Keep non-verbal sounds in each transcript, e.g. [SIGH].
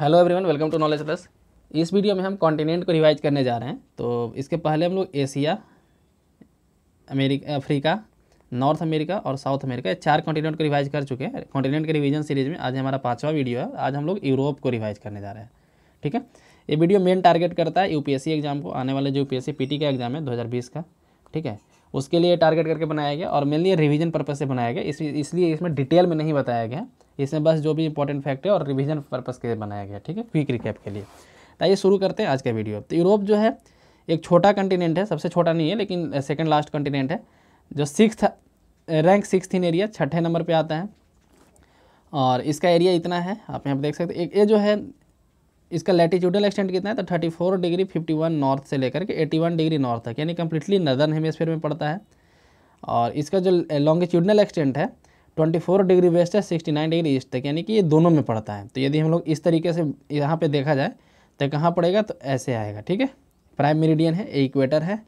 hello everyone welcome to knowledge plus इस video में हम कॉन्टिनेंट को रिवाइज करने जा रहे हैं तो इसके पहले हम लोग Asia America Africa North America और साउथ अमेरिका चार कॉन्टिनेंट को रिवाइज कर चुके हैं कॉन्टिनेंट के रिवीजन सीरीज में आज हमारा पाँचवा वीडियो है आज हम लोग यूरोप को रिवाइज करने जा रहे हैं ठीक है ये वीडियो मेन टारगेट करता है यू एग्जाम को आने वाले जो यू पी का एग्जाम है दो का ठीक है उसके लिए टारगेट करके बनाया गया और मेनली रिवीजन पर्पज़ से बनाया गया इसलिए इसमें डिटेल में नहीं बताया गया इसमें बस जो भी इंपॉर्टेंट फैक्ट है और रिवीजन पर्पज़ के लिए बनाया गया ठीक है क्विक रिकैप के लिए तो आइए शुरू करते हैं आज का वीडियो तो यूरोप जो है एक छोटा कंटिनेंट है सबसे छोटा नहीं है लेकिन सेकेंड लास्ट कंटिनेंट है जो six rank six in area छठे नंबर पर आता है और इसका एरिया इतना है आप यहाँ पर देख सकते हैं एक ये जो है इसका लैटिट्यूडल एक्सटेंट कितना है तो 34 डिग्री 51 नॉर्थ से लेकर के 81 डिग्री नॉर्थ तक यानी कम्प्लीटली नर्दर्न हेमेस्फेयर में पड़ता है और इसका जो लॉन्गिट्यूडनल एक्सटेंट है 24 डिग्री वेस्ट है 69 डिग्री ईस्ट तक यानी कि ये दोनों में पड़ता है तो यदि हम लोग इस तरीके से यहाँ पर देखा जाए तो कहाँ पड़ेगा तो ऐसे आएगा ठीक है प्राइम मेरिडियन है इक्वेटर है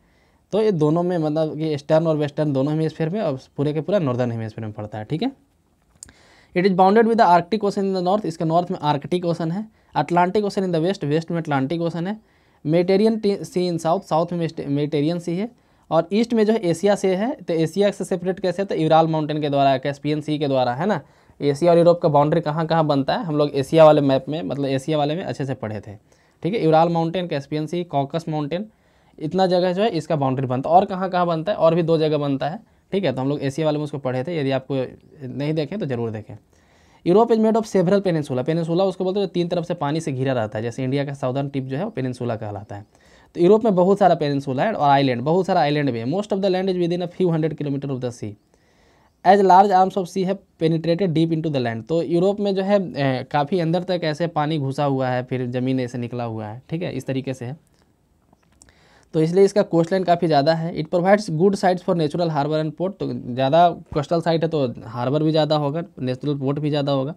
तो ये दोनों में मतलब कि ईस्टर्न और वेस्टर्न दोनों हेमस्फेयर में और पूरे के पूरा नॉर्दर्न हेमेस्फेयर में पड़ता है ठीक है it is bounded with the Arctic Ocean in the north इसका नॉर्थ में आर्कटिक ओशन है Atlantic Ocean in the west west में अटलांटिक ओशन है मेटेरियन सी इन साउथ साउथ में मेटेरियन सी है और ईस्ट में जो है एशिया से है तो एशिया से सेपरेट कैसे है तो इवराल माउंटेन के द्वारा कैसपियन सी के द्वारा है ना एशिया और यूरोप का बाउंड्री कहाँ कहाँ बनता है हम लोग एशिया वाले मैप में मतलब एशिया वाले में अच्छे से पढ़े थे ठीक है Ural mountain Caspian Sea Caucasus mountain इतना जगह जो है इसका बाउंड्री बनता है और कहाँ कहाँ बनता है और भी दो जगह बनता है ठीक है तो हम लोग एशिया वाले में उसको पढ़े थे यदि आपको नहीं देखें तो ज़रूर देखें Europe is made of several peninsula peninsula उसको बोलते हैं तीन तरफ से पानी से घिरा रहता है जैसे इंडिया का साउदर्न टिप जो है वो पेनेंसुला कहलाता है तो यूरोप में बहुत सारा पेनेंसुला है और आइलैंड बहुत सारा आइलैंड भी है most of the land is within a few hundred kilometre of the sea edge large arms of sea है penetrated deep into the land तो यूरोप में जो है काफ़ी अंदर तक ऐसे पानी घुसा हुआ है फिर ज़मीन ऐसे निकला हुआ है ठीक है इस तरीके से है तो इसलिए इसका कोस्ट लाइन काफ़ी ज़्यादा है it provides good sites for natural harbour and port तो ज़्यादा कोस्टल साइट है तो हार्बर भी ज़्यादा होगा नेचुरल पोर्ट भी ज़्यादा होगा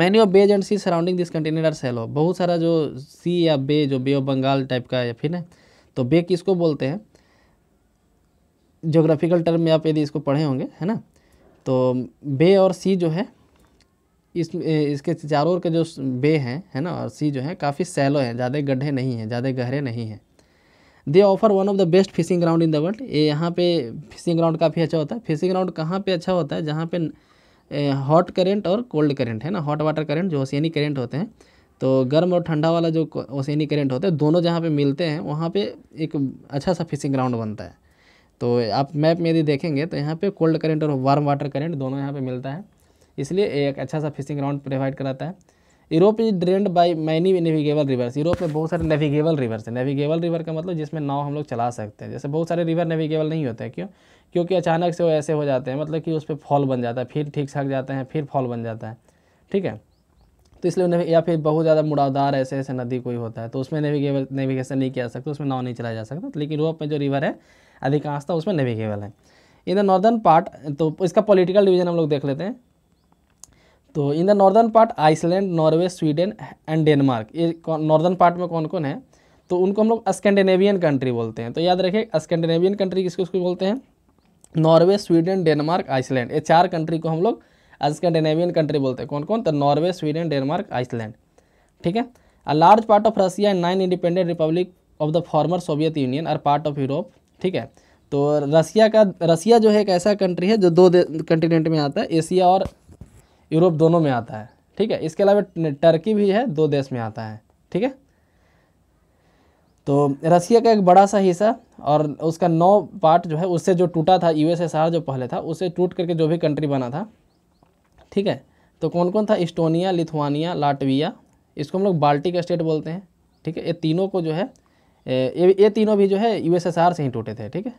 many of bays and sea surrounding this continent are shallow बहुत सारा जो सी या बे जो बे ऑफ बंगाल टाइप का या फिर है तो बे किसको बोलते हैं जोग्राफिकल टर्म में आप यदि इसको पढ़े होंगे है ना तो बे और सी जो है इस इसके चारों ओर के जो बे हैं है ना और सी जो है काफ़ी सैलो हैं ज़्यादा गड्ढे नहीं हैं ज़्यादा गहरे नहीं हैं they offer one of the best fishing ground in the world ये यहाँ पे फिशिंग ग्राउंड काफ़ी अच्छा होता है फिशिंग ग्राउंड कहाँ पे अच्छा होता है जहाँ पे हॉट करेंट और कोल्ड करेंट है ना हॉट वाटर करेंट जो ओसैनी करेंट होते हैं तो गर्म और ठंडा वाला जो ओसैनी करेंट होता है दोनों जहाँ पे मिलते हैं वहाँ पर एक अच्छा सा फिशिंग ग्राउंड बनता है तो आप मैप में यदि देखेंगे तो यहाँ पर कोल्ड करेंट और वार्म वाटर करेंट दोनों यहाँ पर मिलता है इसलिए एक अच्छा सा फिशिंग ग्राउंड प्रोवाइड कराता है Europe is drained by many navigable rivers Europe में बहुत सारे नेविगेबल रिवर्स हैं नेविगेबल रिवर का मतलब जिसमें नाव हम लोग चला सकते हैं जैसे बहुत सारे रिवर नेविगेबल नहीं होते हैं क्यों क्योंकि अचानक से वो ऐसे हो जाते हैं मतलब कि उस पर फॉल बन जाता है फिर ठीक ठाक जाते हैं फिर फॉल बन जाता है ठीक है तो इसलिए उन्हें या फिर बहुत ज़्यादा मुड़ावदार ऐसे ऐसे नदी कोई होता है तो उसमें नेविगेबल नेविगेशन नहीं किया जा सकता उसमें नाव नहीं चलाया जा सकता लेकिन यूरोप में जो रिवर है अधिकांशता उसमें नेविगेबल है इन द नॉर्दर्न पार्ट तो इसका पॉलिटिकल डिवीजन हम लोग देख लेते हैं तो in the northern part Iceland Norway Sweden and Denmark ये नॉर्दर्न पार्ट में कौन कौन है तो उनको हम लोग स्कैंडिनेवियन कंट्री बोलते हैं तो याद रखिए स्कैंडिनेवियन कंट्री किसको किसको बोलते हैं नॉर्वे स्वीडन डेनमार्क आइसलैंड ये चार कंट्री को हम लोग स्कैंडिनेवियन कंट्री बोलते हैं कौन कौन तो नॉर्वे स्वीडन डेनमार्क आइसलैंड ठीक है a large part of Russia and nine independent republic of the former Soviet Union और पार्ट ऑफ यूरोप ठीक है तो रसिया का रसिया जो है एक ऐसा कंट्री है जो दो कंटिनेंट में आता है एशिया और यूरोप दोनों में आता है ठीक है इसके अलावा टर्की भी है दो देश में आता है ठीक है तो रसिया का एक बड़ा सा हिस्सा और उसका नौ पार्ट जो है उससे जो टूटा था यूएसएसआर जो पहले था उससे टूट करके जो भी कंट्री बना था ठीक है तो कौन कौन था इस्टोनिया लिथुआनिया लाटविया इसको हम लोग बाल्टिक स्टेट बोलते हैं ठीक है ये तीनों को जो है ये ये तीनों भी जो है यूएसएसआर से ही टूटे थे ठीक है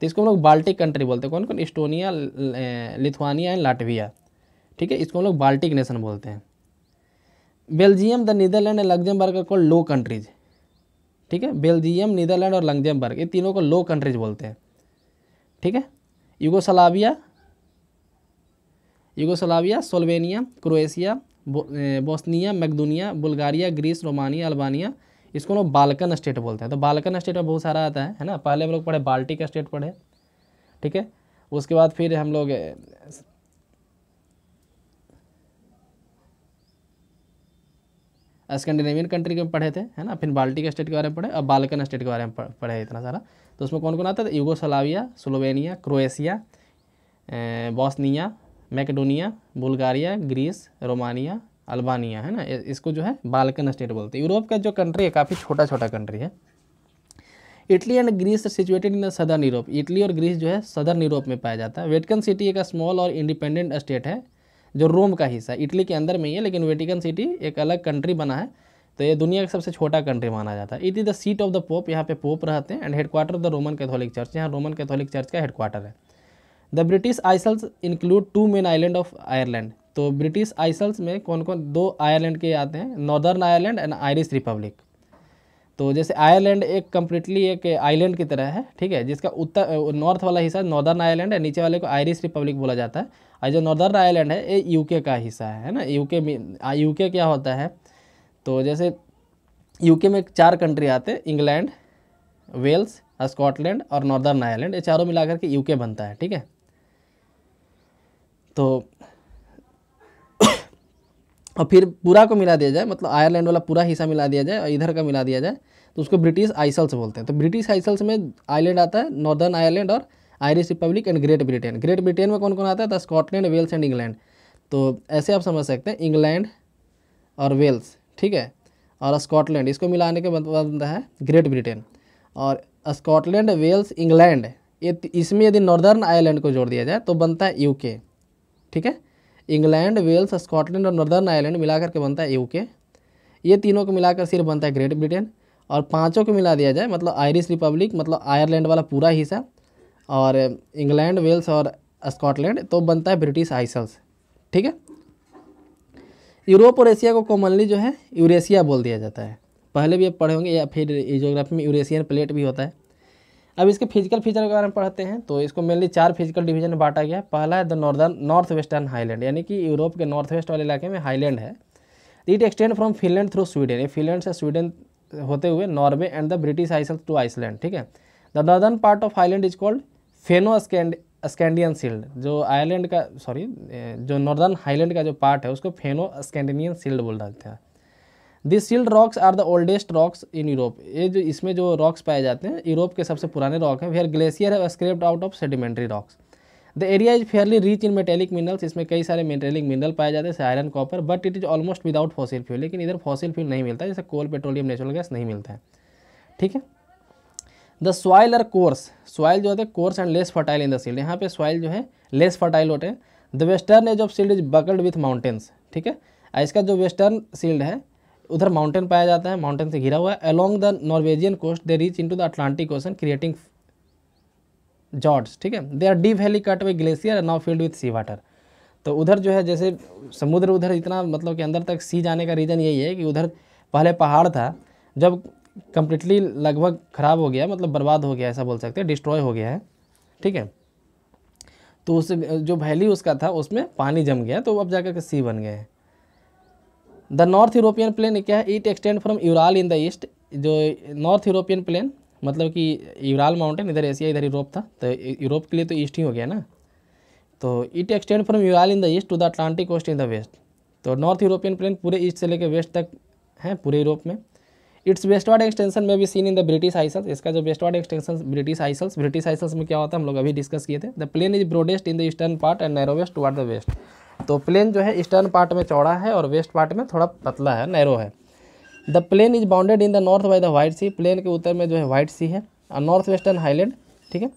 तो इसको हम लोग बाल्टिक कंट्री बोलते हैं कौन कौन इस्टोनिया लिथुआनिया एंड लाटविया ठीक है इसको हम लोग बाल्टिक नेशन बोलते हैं Belgium the Netherlands and Luxembourg are low countries ठीक है बेल्जियम नीदरलैंड और लग्जमबर्ग ये तीनों को लो कंट्रीज बोलते हैं ठीक है Yugoslavia Yugoslavia Slovenia Croatia Bosnia Macedonia Bulgaria Greece Romania Albania इसको लोग बाल्कन स्टेट बोलते हैं तो बाल्कन स्टेट में बहुत सारा आता है है ना पहले हम लोग पढ़े बाल्टिक स्टेट पढ़े ठीक है उसके बाद फिर हम लोग स्कैंडिनेवियन कंट्री के पढ़े थे है ना फिर बाल्टिक स्टेट के बारे में पढ़े और बाल्कन स्टेट के बारे में पढ़े इतना सारा तो उसमें कौन कौन आता था Yugoslavia Slovenia Croatia Bosnia Macedonia Bulgaria Greece Romania Albania है ना इसको जो है बाल्कन स्टेट बोलते हैं यूरोप का जो कंट्री है काफ़ी छोटा छोटा कंट्री है Italy and Greece situated in southern Europe Italy और ग्रीस जो है सदर्न यूरोप में पाया जाता है वेटकन सिटी एक स्मॉल और इंडिपेंडेंट स्टेट है जो रोम का हिस्सा है इटली के अंदर में ही है लेकिन वेटिकन सिटी एक अलग कंट्री बना है तो ये दुनिया का सबसे छोटा कंट्री माना जाता है it is the seat of the pope यहाँ पे पोप रहते हैं and headquarter of the Roman Catholic church यहाँ रोमन कैथोलिक चर्च का हेडक्वार्टर है the British Isles include two main island of Ireland तो ब्रिटिश आइसल्स में कौन कौन दो आयरलैंड के आते हैं Northern Ireland and Irish Republic तो जैसे आयरलैंड एक कम्प्लीटली एक आइलैंड की तरह है ठीक है जिसका उत्तर नॉर्थ वाला हिस्सा नॉर्दर्न आयरलैंड है नीचे वाले को आयरिश रिपब्लिक बोला जाता है और जो नॉर्दर्न आयरलैंड है ये यूके का हिस्सा है ना यूके में यूके क्या होता है तो जैसे यूके में चार कंट्री आते हैं इंग्लैंड वेल्स स्कॉटलैंड और नॉर्दर्न आयरलैंड ये चारों मिलाकर के यूके बनता है ठीक है तो और फिर पूरा को मिला दिया जाए मतलब आयरलैंड वाला पूरा हिस्सा मिला दिया जाए और इधर का मिला दिया जाए तो उसको ब्रिटिश आइसल्स बोलते हैं तो ब्रिटिश आइसल्स में आइलैंड आता है नॉर्दर्न आयरलैंड और Irish Republic and Great Britain Great Britain में कौन कौन आता है तो स्कॉटलैंड वेल्स एंड इंग्लैंड तो ऐसे आप समझ सकते हैं इंग्लैंड और वेल्स ठीक है और स्कॉटलैंड इसको मिलाने के बाद मतलब बनता है ग्रेट ब्रिटेन और स्कॉटलैंड वेल्स इंग्लैंड इसमें यदि नॉर्दर्न आयरलैंड को जोड़ दिया जाए तो बनता है यूके ठीक है इंग्लैंड वेल्स स्कॉटलैंड और नॉर्दर्न आयरलैंड मिलाकर के बनता है यूके ये तीनों को मिलाकर सिर्फ बनता है ग्रेट ब्रिटेन और पाँचों को मिला दिया जाए मतलब आयरिश रिपब्लिक मतलब आयरलैंड वाला पूरा हिस्सा और इंग्लैंड वेल्स और स्कॉटलैंड तो बनता है ब्रिटिश आइसल्स ठीक है यूरोप और एशिया को कॉमनली जो है यूरेशिया बोल दिया जाता है पहले भी आप पढ़े होंगे या फिर जोग्राफी में यूरेशियन प्लेट भी होता है अब इसके फिजिकल फीचर के बारे में पढ़ते हैं तो इसको मेनली चार फिजिकल डिवीजन में बांटा गया पहला है the northern north western highland यानी कि यूरोप के नॉर्थ वेस्ट वाले इलाके में हाईलैंड है it extend from Finland through Sweden Finland से स्वीडन होते हुए Norway and the British Isle to Iceland ठीक है the northern part of highland is called Fennoscandian shield जो आयरलैंड का सॉरी जो नॉर्दर्न हाईलैंड का जो पार्ट है उसको फेनो स्कैंडियन सील्ड बोल रहे थे this shield rocks are the oldest rocks in Europe ये जो इसमें जो रॉक्स पाए जाते हैं यूरोप के सबसे पुराने रॉक हैं where glacier has scraped out of sedimentary rocks the area is fairly rich in metallic minerals इसमें कई सारे मेटेलिक मिनरल पाए जाते हैं iron copper but it is almost without fossil fuel लेकिन इधर फॉसिल फ्यूल नहीं मिलता जैसे कोल पेट्रोलियम नेचुरल गैस नहीं मिलता है ठीक है the soil are coarse soil जो होते हैं coarse and less fertile in the shield यहाँ पे सॉइल जो है लेस फर्टाइल होते हैं the western edge of shield is buckled with mountains ठीक है इसका जो वेस्टर्न सील्ड है उधर माउंटेन पाया जाता है माउंटेन से घिरा हुआ है along the Norwegian coast they reach into the Atlantic Ocean creating fjords ठीक है they are deep valley cut by glacier now filled with sea water तो उधर जो है जैसे समुद्र उधर इतना मतलब कि अंदर तक सी जाने का रीज़न यही है कि उधर पहले पहाड़ था जब कम्प्लीटली लगभग ख़राब हो गया मतलब बर्बाद हो गया ऐसा बोल सकते हैं डिस्ट्रॉय हो गया है ठीक है तो उस जो वैली उसका था उसमें पानी जम गया तो अब जाकर के सी बन गए हैं द नॉर्थ यूरोपियन प्लेन क्या है it extend from Ural in the east जो नॉर्थ यूरोपियन प्लेन मतलब कि यूराल माउंटेन इधर एशिया इधर यूरोप था तो यूरोप के लिए तो ईस्ट ही हो गया ना तो it extend from Ural in the east to the Atlantic coast in the west तो नॉर्थ यूरोपियन प्लेन पूरे ईस्ट से लेकर वेस्ट तक है पूरे यूरोप में इट्स वेस्टवर्ड एक्सटेंशन में भी seen in the British Isles इसका जो westward extension British Isles British Isles में क्या होता है हम लोग अभी डिस्कस किए थे the plain is broadest in the eastern part and narrowest toward the west तो प्लेन जो है ईस्टर्न पार्ट में चौड़ा है और वेस्ट पार्ट में थोड़ा पतला है नैरो है the plain is bounded in the north by the White Sea plain के उत्तर में जो है वाइट सी है और नॉर्थ वेस्टर्न हाईलैंड ठीक है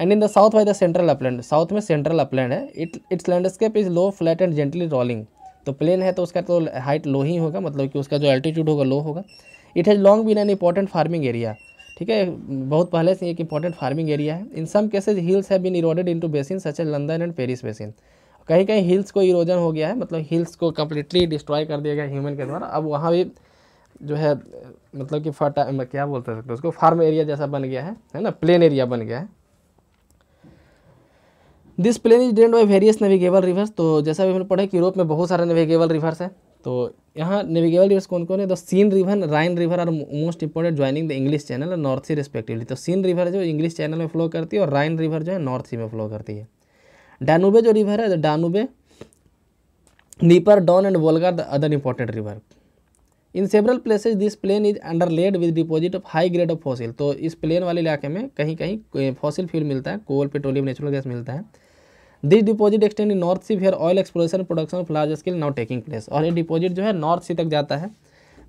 and in the south by the central upland साउथ में सेंट्रल अपलैंड है it its landscape is low flat and gently rolling तो प्लेन है तो उसका तो हाइट लो ही होगा मतलब कि उसका जो एल्टीट्यूड होगा लो होगा it has long been an important farming area ठीक है बहुत पहले से एक इंपॉर्टेंट फार्मिंग एरिया है in some cases hills have been eroded into basin such as London and Paris basin कहीं कहीं हिल्स को इरोजन हो गया है मतलब हिल्स को कम्प्लीटली डिस्ट्रॉय कर दिया गया ह्यूमन के द्वारा अब वहाँ भी जो है मतलब कि फटा मतलब क्या बोलते सकते उसको फार्म एरिया जैसा बन गया है है ना प्लेन एरिया बन गया है this plain is drained by various navigable rivers तो जैसा भी हमने पढ़ा कि यूरोप में बहुत सारे नेविगेबल रिवर्स हैं तो यहाँ नेविगेबल रिवर्स कौन कौन है तो Seine river Rhine river are most important joining the English Channel और नॉर्थ सी रिस्पेक्टिवली तो सीन रिवर जो इंग्लिश चैनल में फ्लो करती है और राइन रिवर जो है नॉर्थ सी में फ्लो करती है डानूबे जो रिवर है Danube Dnieper Don and Volga the other important river in several places this plain is underlaid with deposit of high grade of fossil तो इस प्लेन वाले इलाके में कहीं कहीं फॉसिल फ्यूल मिलता है कोल पेट्रोलियम नेचुरल गैस मिलता है this deposit extend in North Sea fair oil exploration production of large scale now taking place और ये डिपोजिट जो है नॉर्थ सी तक जाता है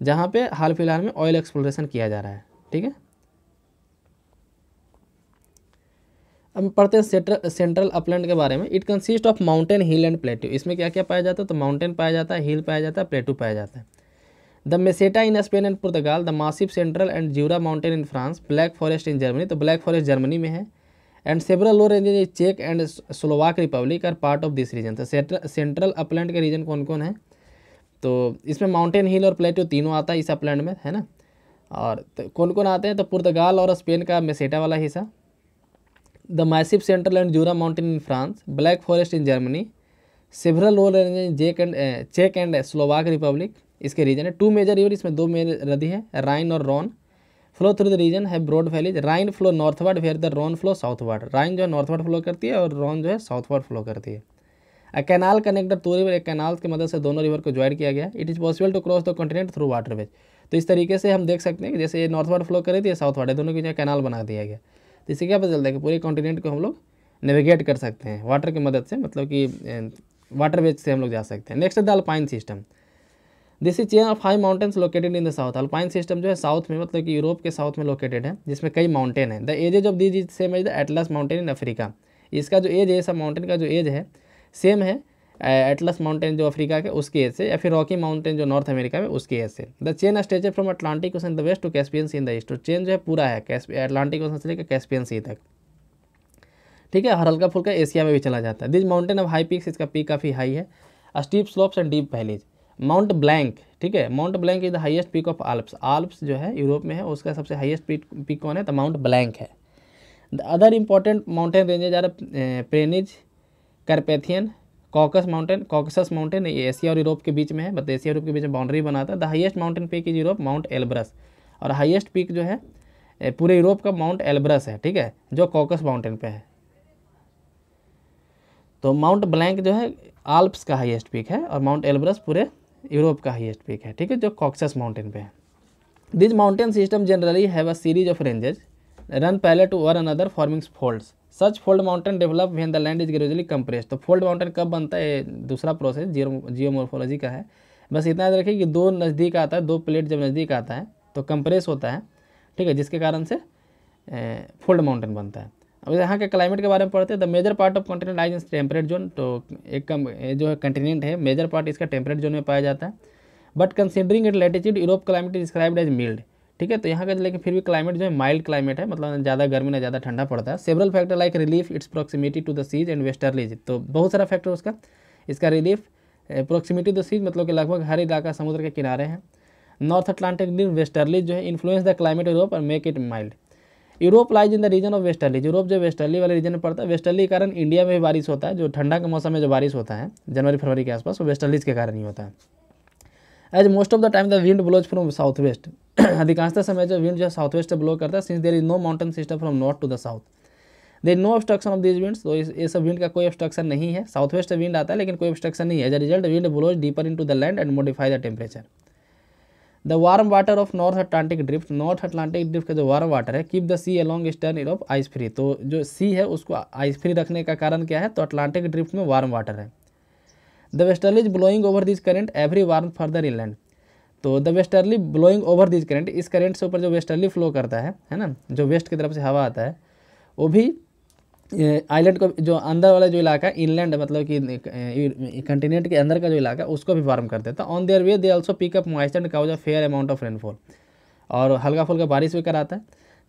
जहाँ पे हाल फिलहाल में ऑयल एक्सप्लोरेशन किया जा रहा है ठीक है अब पढ़ते हैं सेंट्रल सेंट्रल अपलैंड के बारे में it consist of mountain hill and plateau इसमें क्या क्या पाया जाता है तो माउंटेन पाया जाता है हिल पाया जाता है प्लेटू पाया जाता है the Meseta in Spain and Portugal the Massif Central and Jura mountain in France black forest in Germany तो ब्लैक फॉरेस्ट जर्मनी में है and several low range is चेक and Slovak republic are part of this region तो central upland के region कौन कौन है तो इसमें माउंटेन हिल और प्लेटू तीनों आता है इस अपलैंड में है ना और तो कौन कौन आते हैं तो पुर्तगाल और स्पेन का मेसेटा वाला हिस्सा the massive central and Jura mountain in France black forest in Germany several oil ranges in Czech and, uh, Czech इसके रीजन है टू मेजर रिवर इसमें दो मेजर नदी है राइन और Rhone flow through the region है broad valleys Rhine flow northward where the Rhone flow south southward Rhine जो है नॉर्थवर्ड फ्लो करती है और रॉन जो है साउथवर्ड फ्लो करती है a canal connector to river एक कैनाल की मदद से दोनों रिवर को ज्वाइन किया गया it is possible to cross the continent through water ways तो इस तरीके से हम देख सकते हैं कि जैसे ये नॉर्थवर्ड फ्लो करे थी साउथवर्ड है दोनों की जो कैनाल बना दिया गया तो इससे क्या पता चलता है कि पूरे कॉन्टिनेंट को हम लोग नेविगेट कर सकते हैं वाटर की मदद से मतलब कि वाटर वेज से हम लोग जा सकते हैं नेक्स्ट है the Alpine system this is chain of high mountains located in the south Alpine system जो है साउथ में मतलब कि यूरोप के साउथ में लोकेटेड है जिसमें कई माउंटेन है the ages of this is same age the Atlas mountain in Africa इसका जो एज है सब माउंटेन का जो एज है सेम है एटलस माउंटेन जो अफ्रीका के उसकी ऐसे या फिर रॉकी माउंटेन जो नॉर्थ अमेरिका में उसकी ऐसे से the chain stage from Atlantic ocean the west to Caspian sea in the east chain जो है पूरा है अटलांटिक ओशन से लेकर कैस्पियन सी तक ठीक है हल्का फुल्का एशिया में भी चला जाता है this mountain of high peak इसका पीक काफ़ी हाई है steep slopes and deep valleys Mount Blanc ठीक है Mount Blanc is the highest peak of Alps Alps जो है यूरोप में है उसका सबसे हाईएस्ट पीक पीक कौन है तो माउंट ब्लैंक है the other important mountain ranges are Pyrenees Carpathian Caucasus mountain Caucasus mountain ये एशिया और यूरोप के बीच में है बट एशिया यूरोप के बीच में बाउंड्री बनाता है the highest mountain peak is Europe Mount Elbrus और हाइएस्ट पीक जो है पूरे यूरोप का माउंट एल्ब्रस है ठीक है जो कॉकस माउंटेन पे है तो माउंट ब्लैंक जो है आल्प्स का हाइएस्ट पीक है और माउंट एल्ब्रस पूरे यूरोप का हाइएस्ट पीक है ठीक है जो कॉक्सस माउंटेन पे है this mountain system generally have a series of ranges run parallel to one another formings folds such fold mountain develop when the land is gradually compress तो fold mountain कब बनता है दूसरा प्रोसेस जियो geomorphology का है बस इतना याद रखिए कि दो नज़दीक आता है दो प्लेट जब नज़दीक आता है तो कंप्रेस होता है ठीक है जिसके कारण से फोल्ड माउंटेन बनता है अब यहाँ के क्लाइमेट के बारे में पढ़ते हैं the major part of continent lies in temperate zone तो एक कम जो है कंटिनेंट है मेजर पार्ट इसका टेम्परेट जोन में पाया जाता है but considering it latitude Europe climate is described as mild ठीक है तो यहाँ का तो लेकिन फिर भी क्लाइमेट जो है माइल्ड क्लाइमेट है मतलब ज़्यादा गर्मी ना ज़्यादा ठंडा पड़ता है several factor like relief its proximity to the seas and westerlies तो बहुत सारा फैक्टर उसका इसका रिलीफ प्रॉक्सिमिटी टू सीज मतलब कि लगभग हर इलाका समुद्र के किनारे हैं नॉर्थ अटलांटिक रीजन वेस्टर्ली जो है इन्फ्लुएंस द क्लाइमेट यूरोप और make it mild Europe lies in the region of westerly Europe जो वेस्टर्ली वाले रीजन में पड़ता है वेस्टर्ली के कारण इंडिया में भी बारिश होता है जो ठंडा के मौसम में जो बारिश होता है जनवरी फरवरी के आसपास वो वेस्टर्लीज के कारण ही होता है as most of the time the wind blows from south west [CLEARS THROAT] अधिकांशतः समय जो विंड जो साउथ वेस्ट ब्लो करता है since there is no mountain system from north to the south there no obstruction of this wind तो ये सब wind का कोई ऑब्स्ट्रक्शन नहीं है साउथ वेस्ट विंड आता है लेकिन कोई ऑब्स्ट्रक्शन नहीं है as a result wind blows deeper into the land and modify the temperature the warm water of North Atlantic drift North Atlantic drift का जो वार्म वाटर है keep the sea along stern Europe ice free तो जो सी है उसको ice free रखने का कारण क्या है तो अटलांटिक ड्रिफ्ट में वार्म वाटर है the western is blowing over this current every warm further inland तो the westerly blowing over this current इस करेंट से ऊपर जो वेस्टर्ली फ्लो करता है है ना जो वेस्ट की तरफ से हवा आता है वो भी आइलैंड को जो अंदर वाला जो इलाका इनलैंड मतलब कि कंटिनेंट के अंदर का जो इलाका उसको भी वार्म कर देता है on their way they also pick up moisture and cause a fair amount of rainfall और हल्का फुल्का बारिश भी कराता है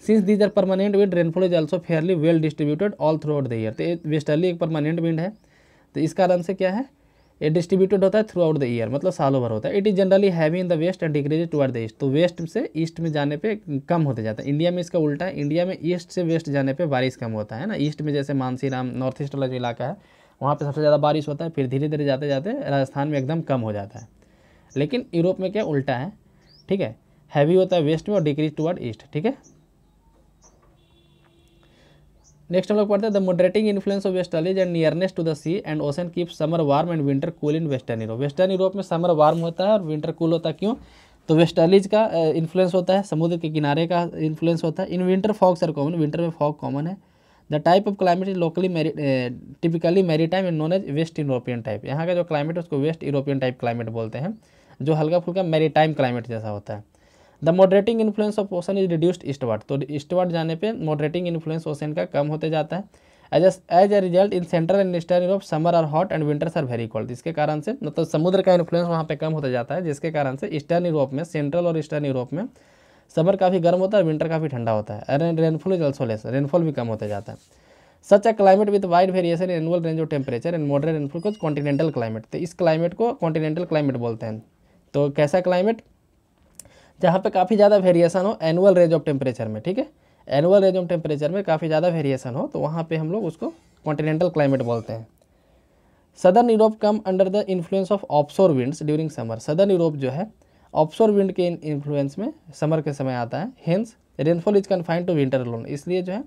since these are permanent wind rainfall is also fairly well distributed all throughout the year तो वेस्टर्ली एक permanent wind है तो इस कारण से क्या है ये डिस्ट्रीब्यूटेड होता है थ्रू आउट द ईयर मतलब साल ओवर होता है it is generally heavy in the west and decrease toward the east तो वेस्ट से ईस्ट में जाने पे कम होते जाता है इंडिया में इसका उल्टा है इंडिया में ईस्ट से वेस्ट जाने पे बारिश कम होता है ना ईस्ट में जैसे मानसीराम नॉर्थ ईस्ट वाला जो इलाका है वहाँ पर सबसे ज़्यादा बारिश होता है फिर धीरे धीरे जाते जाते राजस्थान में एकदम कम हो जाता है लेकिन यूरोप में क्या उल्टा है ठीक है हैवी होता है वेस्ट में और डिक्रीज टूअर्ड ईस्ट ठीक है नेक्स्ट हम लोग पढ़ते हैं the moderating influence of westerlies and nearness to the sea and ocean keep summer warm and winter cool in western Europe western Europe में समर वार्म होता है और विंटर कूल होता है क्यों तो वेस्टलीज का इन्फ्लुएंस होता है समुद्र के किनारे का इन्फ्लुएंस होता है in winter fogs are common winter में फॉग कॉमन है the type of climate is locally merry typically maritime in known as west European type यहाँ का जो क्लाइमेट है उसको वेस्ट यूरोपियन टाइप क्लाइमेट बोलते हैं जो हल्का फुल्का मेरी टाइम क्लाइमेट जैसा होता है the moderating influence of ocean is reduced eastward तो ईस्टवर्ड जाने पे मॉडरेटिंग इन्फ्लुएंस ओशन का कम होते जाता है as as a result in central and eastern Europe summer are hot and winters are very cold इसके कारण से मतलब समुद्र का इन्फ्लुएंस वहाँ पे कम होता जाता है जिसके कारण से ईस्टर्न यूरोप में सेंट्रल और ईस्टर्न यूरोप में समर काफ़ी गर्म होता है विंटर काफ़ी ठंडा होता है rainfall is also less rainfall भी कम होते जाता है such a climate with wide variation annual range of temperature and moderate rainfall continental climate तो इस क्लाइमेट को कॉन्टिनेंटल क्लाइमेट बोलते हैं तो कैसा क्लाइमेट जहाँ पे काफ़ी ज़्यादा वेरिएशन हो एनुअल रेंज ऑफ टेम्परेचर में ठीक है एनुअल रेंज ऑफ टेम्परेचर में काफ़ी ज़्यादा वेरिएशन हो तो वहाँ पे हम लोग उसको कॉन्टिनेंटल क्लाइमेट बोलते हैं southern Europe come under the influence of offshore winds during summer southern Europe जो है ऑप्सोर विंड के इन्फ्लुएंस में समर के समय आता है hence rainfall is confined to winter alone इसलिए जो है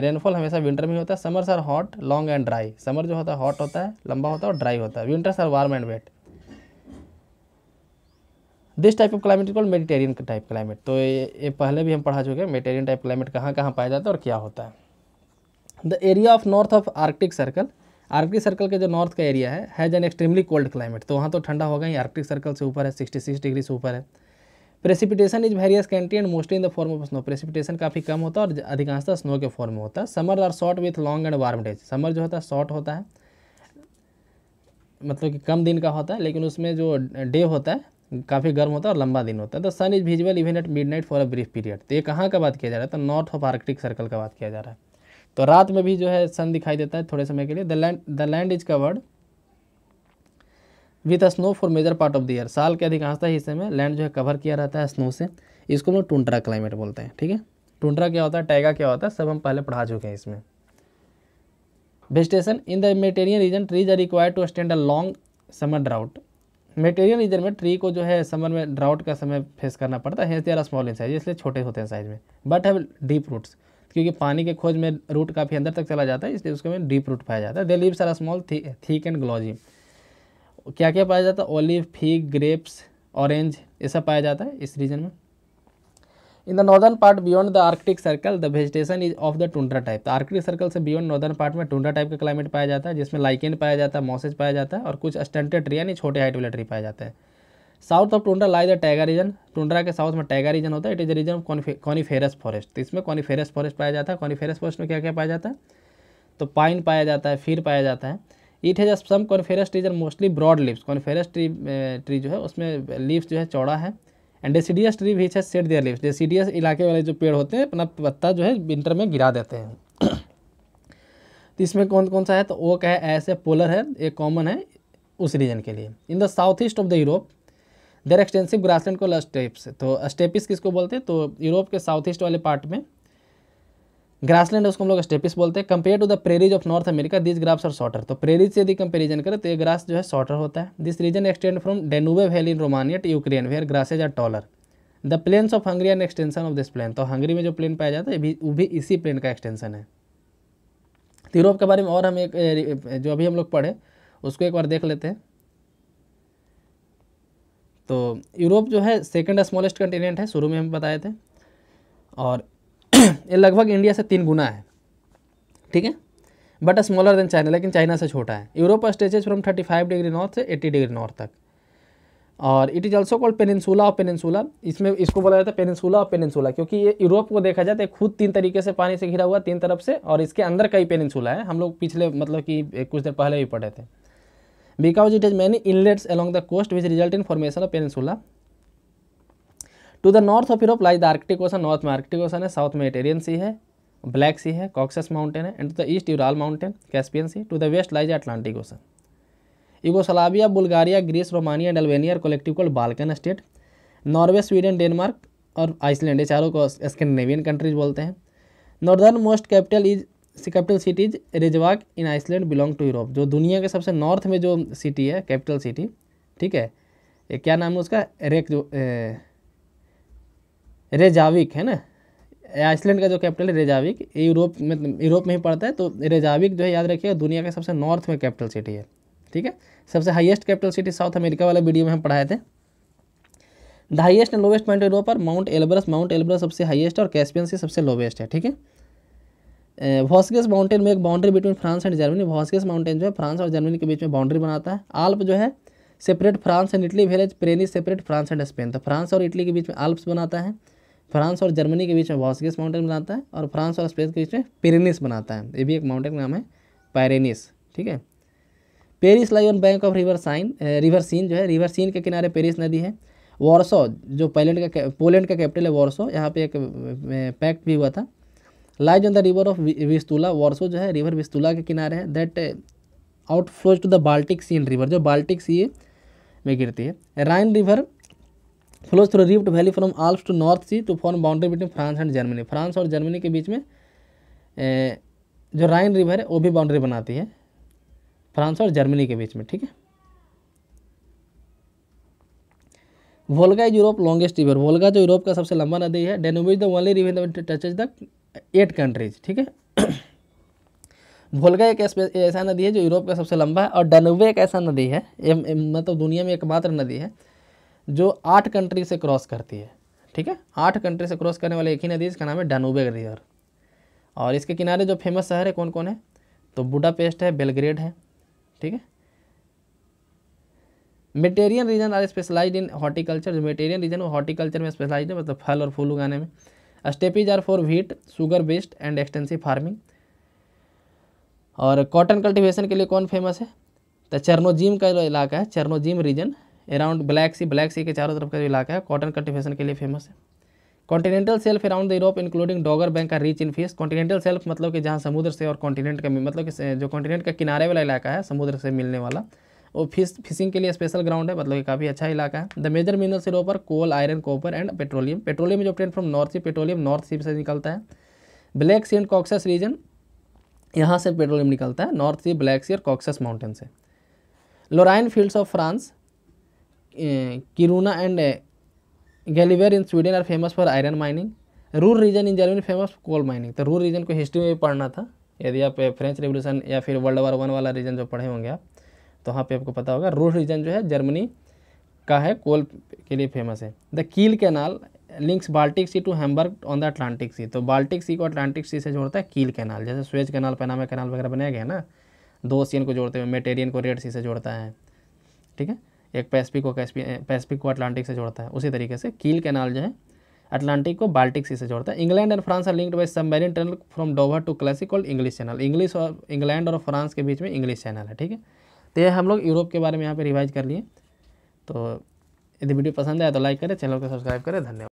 रेनफॉल eh, हमेशा विंटर में होता है summers are hot long and dry summer जो होता है हॉट होता है लंबा होता है और ड्राई होता है winters are warm and wet this type of climate is Mediterranean type climate तो ये, पहले भी हम पढ़ा चुके हैं मेडिटेरियन टाइप क्लाइमेट कहाँ कहाँ पाया जाता है और क्या होता है the area of north of Arctic circle Arctic circle के जो नॉर्थ का एरिया है has an extremely cold climate तो वहाँ तो ठंडा होगा ही आर्कटिक सर्कल से ऊपर है सिक्सटी सिक्स डिग्री से ऊपर है precipitation is very scanty and mostly in the form of snow precipitation काफ़ी कम होता है और अधिकांशतः स्नो के फॉर्म में होता है summer are short with long and warm days summer जो होता है शॉर्ट होता है मतलब कि कम दिन का होता है लेकिन उसमें जो डे होता है काफ़ी गर्म होता है और लंबा दिन होता है the sun is visible even at mid for a brief period तो ये कहाँ का बात किया जा रहा है तो नॉर्थ ऑफ आर्कटिक सर्कल का बात किया जा रहा है तो रात में भी जो है सन दिखाई देता है थोड़े समय के लिए the land the land is covered with a snow for major part of the year साल के अधिकांश हिस्से में लैंड जो है कवर किया रहता है स्नो से इसको लोग टूंड्रा क्लाइमेट बोलते हैं ठीक है टूंड्रा क्या होता है टाइगा क्या होता है सब हम पहले पढ़ा चुके हैं इसमें vegetation in the Mediterranean region trees are require to stand a long summer drought Mediterranean region में ट्री को जो है समर में ड्राउट का समय फेस करना पड़ता है they are small in size इसलिए छोटे होते हैं साइज में बट हैव डीप रूट्स क्योंकि पानी के खोज में रूट काफ़ी अंदर तक चला जाता है इसलिए उसके में डीप रूट पाया जाता है they leaves are small thick and glossy क्या क्या पाया जाता है ओलिव फीक ग्रेप्स ऑरेंज ये सब पाया जाता है इस रीजन में in the northern part beyond the Arctic circle the vegetation is of the tundra type तो Arctic सर्कल से बियॉन्ड northern पार्ट में tundra टाइप का क्लाइमेट पाया जाता है जिसमें लाइकेन पाया जाता है मॉसेज पाया जाता है और कुछ स्टेंटेड ट्री यानी छोटे हाइट वाले ट्री पाए जाते हैं south of tundra lies the taiga region tundra के साउथ में टैगा रीजन होता है it is region of coniferous forest तो इसमें कॉनीफेरस फॉरेस्ट पाया जाता है कॉनीफेरस फॉरेस्ट में क्या क्या पाया जाता है तो पाइन पाया जाता है फिर पाया जाता है it has some coniferous trees are mostly broad lips coniferous tree tree जो है उसमें लिप्स जो है चौड़ा है एंड डेसीडियस ट्री भी है सेट दियर लिप्स डेसीडियस इलाके वाले जो पेड़ होते हैं अपना पत्ता जो है विंटर में गिरा देते हैं तो इसमें कौन कौन सा है तो वो क्या है ऐसे पोलर है एक कॉमन है उस रीजन के लिए in the south east of the Europe there extensive grassland को स्टेप्स तो स्टेपिस किसको बोलते हैं तो यूरोप के साउथ ईस्ट वाले पार्ट में ग्रासलैंड उसको हम लोग स्टेपिस बोलते हैं compare to the prairies of North America this grasses are shorter तो प्रेरीज से यदि कंपेरिजन करें तो ये ग्रास जो है शॉर्टर होता है this region extend from Danube valley in Romania to Ukraine where grasses are taller the plains of Hungary and extension of this plain तो हंगरी में जो प्लेन पाया जाता है वो भी इसी प्लेन का एक्सटेंशन है यूरोप तो के बारे में और हम एक जो अभी हम लोग पढ़े उसको एक बार देख लेते हैं तो यूरोप जो है सेकेंड स्मॉलेस्ट कंटिनेंट है शुरू में हम बताए थे और ये लगभग इंडिया से तीन गुना है ठीक है बट स्मॉलर देन चाइना लेकिन चाइना से छोटा है Europe stretches from thirty five degree north से एट्टी डिग्री नॉर्थ तक और it is also called peninsula of peninsula इसमें इसको बोला जाता है पेनिनसुला ऑफ पेनिनसुला क्योंकि ये यूरोप को देखा जाता है खुद तीन तरीके से पानी से घिरा हुआ तीन तरफ से और इसके अंदर कई पेनिनसुला है हम लोग पिछले मतलब कि कुछ देर पहले भी पढ़े थे because it is many inlets along the coast which result in formation of peninsula to the north of Europe lies the Arctic Ocean north में आर्कटिक ओशन है साउथ में एटेरियन सी है ब्लैक सी है Caucasus mountain है and to the east Ural mountain Caspian Sea to the west lies Atlantic Ocean Yugoslavia Bulgaria Greece Romania and और collective call Balkan state Norway Sweden Denmark और Iceland ये चारों को Scandinavian countries बोलते हैं northernmost capital is capital city Reykjavik in Iceland belong to Europe जो दुनिया के सबसे नॉर्थ में जो सिटी है कैपिटल सिटी ठीक है क्या नाम है उसका रेक जो ए, रेजाविक है ना आइसलैंड का जो कैपिटल है रेजाविक यूरोप में यूरोप में ही पड़ता है तो रेजाविक जो है याद रखिएगा दुनिया का सबसे नॉर्थ में कैपिटल सिटी है ठीक है सबसे highest capital city South America वाला वीडियो में हम पढ़ाए थे the highest and lowest point Europe पर माउंट एलब्रस माउंट एल्ब्रस सबसे हाइएस्ट और कैस्पियन से सबसे लोवेस्ट है ठीक है वॉस्गेस माउंटेन में एक boundary between France and Germany वॉस्गेस माउंटेन जो है फ्रांस और जर्मनी के बीच में बाउंड्री बनाता है आल्प जो है separate France and Italy village Pyrenees separate France and Spain तो फ्रांस और इटली के बीच में आल्प्स बनाता है फ्रांस और जर्मनी के बीच में वॉसगेस माउंटेन बनाता है और फ्रांस और स्पेन के बीच में पेरेनिस बनाता है ये भी एक माउंटेन का नाम है पैरेनिस ठीक है Paris lie on bank of river Seine river Seine जो है रिवर सीन के किनारे पेरिस नदी है वॉरसो जो पोलैंड का पोलैंड का कैपिटल है वॉरसो यहाँ पे एक पैक्ट भी हुआ था lies on the river of Vistula Warsaw जो है रिवर विस्तुला के किनारे है that out flows to the Baltic Sea in river जो बाल्टिक सी में गिरती है Rhine river flows through rift valley from Alps to North Sea to form boundary between France and Germany France और Germany के बीच में जो राइन river है वो भी बाउंड्री बनाती है फ्रांस और जर्मनी के बीच में ठीक है Volga is Europe longest river Volga जो यूरोप का सबसे लंबा नदी है Danube is the only river touches the eight countries ठीक है वोल्गा एक ऐसा नदी है जो यूरोप का सबसे लंबा है और डेनोबे एक ऐसा नदी है मतलब दुनिया में एकमात्र नदी है जो आठ कंट्री से क्रॉस करती है ठीक है आठ कंट्री से क्रॉस करने वाली एक ही नदी इसका नाम है डानूबे रिवर और इसके किनारे जो फेमस शहर है कौन कौन है तो बुडापेस्ट है बेलग्रेड है ठीक है Mediterranean region are specialise in horticulture जो मेटेरियन रीजन वो हॉर्टिकल्चर में स्पेशलाइज है मतलब फल और फूल उगाने में steppes are for wheat sugar based and extensive farming और कॉटन कल्टिवेशन के लिए कौन फेमस है तो चरनोजीम का जो इलाका है chernozem region around Black Sea Black Sea के चारों तरफ का जो इलाका है कॉटन कल्टिवेशन के लिए फेमस है continental shelf around the Europe including Dogger Bank का rich in fish continental shelf मतलब कि जहाँ समुद्र से और कॉन्टिनेंट का मतलब कि जो कॉन्टिनेंट का किनारे वाला इलाका है समुद्र से मिलने वाला वो फिश फिशिंग के लिए स्पेशल ग्राउंड है मतलब कि काफ़ी अच्छा इलाका है द मेजर मिनरल से ऊपर coal iron copper and petroleum petroleum जो train from North Sea petroleum North Sea से निकलता है Black Sea and Caucasus region यहाँ से पेट्रोलियम निकलता है नॉर्थ सी ब्लैक सी और कॉक्सस माउंटेन से Lorraine fields of France Kiruna and Gallivare in Sweden are famous for iron mining Ruhr region in Germany famous coal mining तो Ruhr region को history में भी पढ़ना था यदि आप फ्रेंच uh, रिवोल्यूशन या फिर वर्ल्ड वार वन वाला रीजन जो पढ़े होंगे आप तो वहाँ पे आपको पता होगा रूर रीजन जो है जर्मनी का है कोल के लिए फेमस है the Kiel canal links Baltic Sea to Hamburg on the Atlantic Sea तो बाल्टिक सी को अटलांटिक सी से जोड़ता है कील कैनाल जैसे स्वेज कैनाल पैनामा कैनाल वगैरह बनाया गया है ना दो सीन को जोड़ते हुए मेटेरियन को रेड सी से जोड़ता है ठीक है एक पैसिफिक को पैसिफिक को अटलांटिक से जोड़ता है उसी तरीके से कील कैनाल जो है अटलांटिक को बाल्टिक सी से जोड़ता है England and France are linked sub submarine tunnel from Dover to classic called English Channel English और इंग्लैंड और फ्रांस के बीच में इंग्लिश चैनल है ठीक है तो ये हम लोग यूरोप के बारे में यहाँ पर रिवाइज कर लिए तो यदि वीडियो पसंद आया तो लाइक करें चैनल को सब्सक्राइब करें धन्यवाद